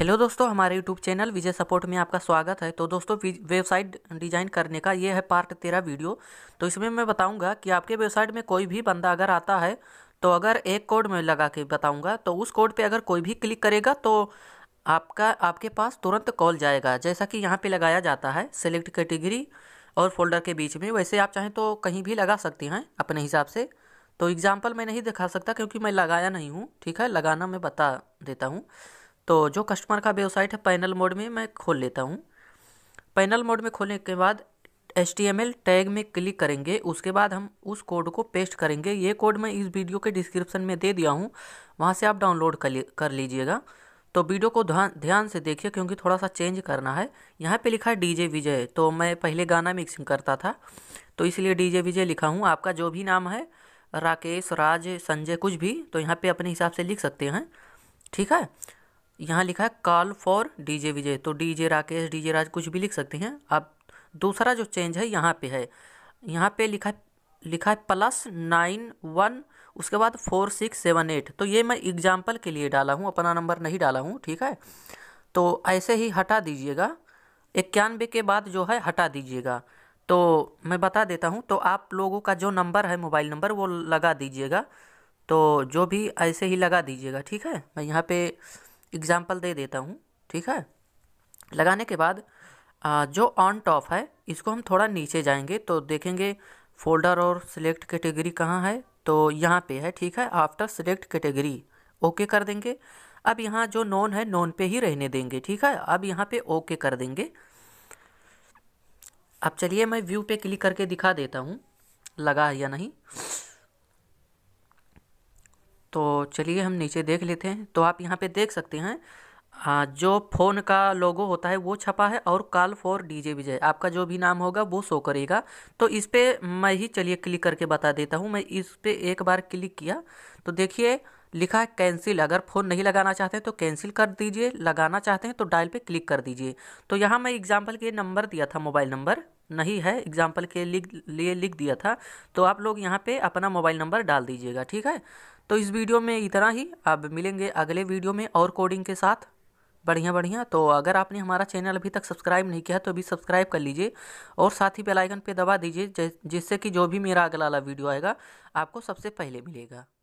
hello दोस्तों हमारे YouTube channel विजय support में आपका स्वागत है तो दोस्तों वेबसाइट डिज़ाइन करने का ये है पार्ट तेरा वीडियो तो इसमें मैं बताऊंगा कि आपके वेबसाइट में कोई भी बंदा अगर आता है तो अगर एक कोड में लगा के बताऊंगा तो उस कोड पे अगर कोई भी क्लिक करेगा तो आपका आपके पास तुरंत कॉल जाएगा जैसा कि यहाँ पर लगाया जाता है सेलेक्ट कैटेगरी और फोल्डर के बीच में वैसे आप चाहें तो कहीं भी लगा सकते हैं अपने हिसाब से तो एग्ज़ाम्पल मैं नहीं दिखा सकता क्योंकि मैं लगाया नहीं हूँ ठीक है लगाना मैं बता देता हूँ तो जो कस्टमर का वेबसाइट है पैनल मोड में मैं खोल लेता हूँ पैनल मोड में खोलने के बाद एच टैग में क्लिक करेंगे उसके बाद हम उस कोड को पेस्ट करेंगे ये कोड मैं इस वीडियो के डिस्क्रिप्शन में दे दिया हूँ वहाँ से आप डाउनलोड कर लीजिएगा तो वीडियो को ध्यान ध्यान से देखिए क्योंकि थोड़ा सा चेंज करना है यहाँ पे लिखा है डीजे विजय तो मैं पहले गाना मिक्सिंग करता था तो इसलिए डीजे विजय लिखा हूँ आपका जो भी नाम है राकेश राज संजय कुछ भी तो यहाँ पे अपने हिसाब से लिख सकते हैं ठीक है यहाँ लिखा है कॉल फॉर डीजे विजय तो डीजे राकेश डीजे राज कुछ भी लिख सकते हैं आप दूसरा जो चेंज है यहाँ पे है यहाँ पे लिखा है लिखा है प्लस नाइन वन उसके बाद फोर सिक्स सेवन एट तो ये मैं एग्जाम्पल के लिए डाला हूँ अपना नंबर नहीं डाला हूँ ठीक है तो ऐसे ही हटा दीजिएगा इक्यानवे के बाद जो है हटा दीजिएगा तो मैं बता देता हूँ तो आप लोगों का जो नंबर है मोबाइल नंबर वो लगा दीजिएगा तो जो भी ऐसे ही लगा दीजिएगा ठीक है मैं यहाँ पे एग्जाम्पल दे देता हूँ ठीक है लगाने के बाद जो ऑन टॉप है इसको हम थोड़ा नीचे जाएंगे तो देखेंगे फोल्डर और सिलेक्ट कैटेगरी कहाँ है तो यहाँ पे है ठीक है आफ्टर सिलेक्ट कैटेगरी ओके कर देंगे अब यहाँ जो नॉन है नॉन पे ही रहने देंगे ठीक है अब यहाँ पे ओके कर देंगे अब चलिए मैं व्यू पे क्लिक करके दिखा देता हूँ लगा है या नहीं तो चलिए हम नीचे देख लेते हैं तो आप यहाँ पे देख सकते हैं जो फ़ोन का लोगो होता है वो छपा है और कॉल फॉर डीजे विजय आपका जो भी नाम होगा वो शो करेगा तो इस पर मैं ही चलिए क्लिक करके बता देता हूँ मैं इस पर एक बार क्लिक किया तो देखिए लिखा है कैंसिल अगर फ़ोन नहीं लगाना चाहते हैं तो कैंसिल कर दीजिए लगाना चाहते हैं तो डायल पे क्लिक कर दीजिए तो यहाँ मैं एग्ज़ाम्पल के नंबर दिया था मोबाइल नंबर नहीं है एग्ज़ाम्पल के लिख लिए लिख दिया था तो आप लोग यहाँ पे अपना मोबाइल नंबर डाल दीजिएगा ठीक है तो इस वीडियो में इतना ही अब मिलेंगे अगले वीडियो में और कोडिंग के साथ बढ़िया बढ़िया तो अगर आपने हमारा चैनल अभी तक सब्सक्राइब नहीं किया तो अभी सब्सक्राइब कर लीजिए और साथ ही बेल आइकन पे दबा दीजिए जिससे कि जो भी मेरा अगला वाला वीडियो आएगा आपको सबसे पहले मिलेगा